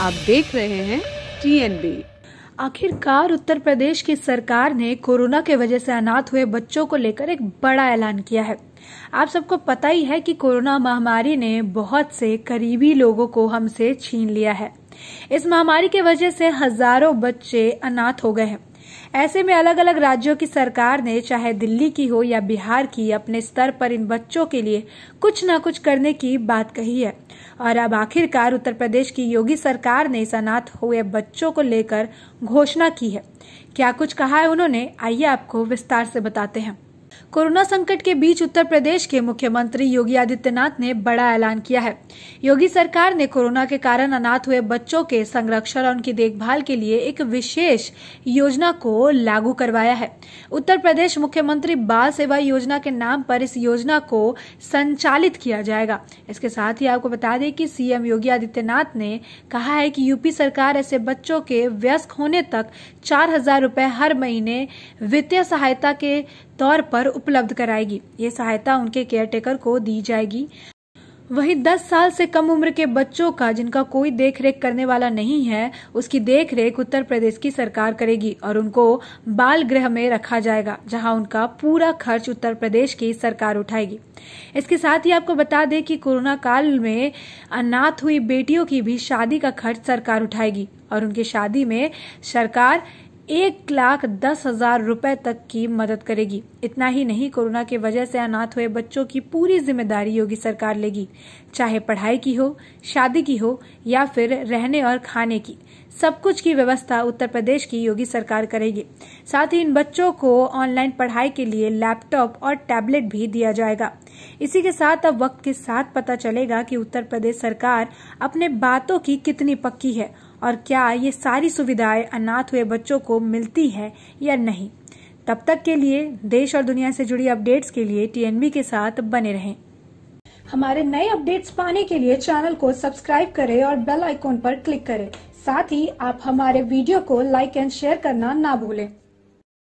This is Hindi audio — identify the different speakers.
Speaker 1: आप देख रहे हैं टीएनबी आखिरकार उत्तर प्रदेश की सरकार ने कोरोना के वजह से अनाथ हुए बच्चों को लेकर एक बड़ा ऐलान किया है आप सबको पता ही है कि कोरोना महामारी ने बहुत से करीबी लोगों को हमसे छीन लिया है इस महामारी के वजह से हजारों बच्चे अनाथ हो गए हैं ऐसे में अलग अलग राज्यों की सरकार ने चाहे दिल्ली की हो या बिहार की अपने स्तर पर इन बच्चों के लिए कुछ न कुछ करने की बात कही है और अब आखिरकार उत्तर प्रदेश की योगी सरकार ने इस अनाथ हुए बच्चों को लेकर घोषणा की है क्या कुछ कहा है उन्होंने आइए आपको विस्तार से बताते हैं कोरोना संकट के बीच उत्तर प्रदेश के मुख्यमंत्री योगी आदित्यनाथ ने बड़ा ऐलान किया है योगी सरकार ने कोरोना के कारण अनाथ हुए बच्चों के संरक्षण और उनकी देखभाल के लिए एक विशेष योजना को लागू करवाया है उत्तर प्रदेश मुख्यमंत्री बाल सेवा योजना के नाम पर इस योजना को संचालित किया जाएगा इसके साथ ही आपको बता दें कि सीएम योगी आदित्यनाथ ने कहा है कि यूपी सरकार ऐसे बच्चों के व्यस्क होने तक चार हजार रूपए हर महीने वित्तीय सहायता के तौर पर उपलब्ध कराएगी ये सहायता उनके केयरटेकर को दी जाएगी वही 10 साल से कम उम्र के बच्चों का जिनका कोई देखरेख करने वाला नहीं है उसकी देखरेख उत्तर प्रदेश की सरकार करेगी और उनको बाल गृह में रखा जाएगा जहां उनका पूरा खर्च उत्तर प्रदेश की सरकार उठाएगी इसके साथ ही आपको बता दें कि कोरोना काल में अनाथ हुई बेटियों की भी शादी का खर्च सरकार उठाएगी और उनकी शादी में सरकार एक लाख दस हजार रुपए तक की मदद करेगी इतना ही नहीं कोरोना की वजह से अनाथ हुए बच्चों की पूरी जिम्मेदारी योगी सरकार लेगी चाहे पढ़ाई की हो शादी की हो या फिर रहने और खाने की सब कुछ की व्यवस्था उत्तर प्रदेश की योगी सरकार करेगी साथ ही इन बच्चों को ऑनलाइन पढ़ाई के लिए लैपटॉप और टैबलेट भी दिया जाएगा इसी के साथ अब वक्त के साथ पता चलेगा कि उत्तर प्रदेश सरकार अपने बातों की कितनी पक्की है और क्या ये सारी सुविधाएं अनाथ हुए बच्चों को मिलती है या नहीं तब तक के लिए देश और दुनिया से जुड़ी अपडेट्स के लिए टीएनबी के साथ बने रहें हमारे नए अपडेट्स पाने के लिए चैनल को सब्सक्राइब करें और बेल आइकॉन पर क्लिक करें साथ ही आप हमारे वीडियो को लाइक एंड शेयर करना ना भूलें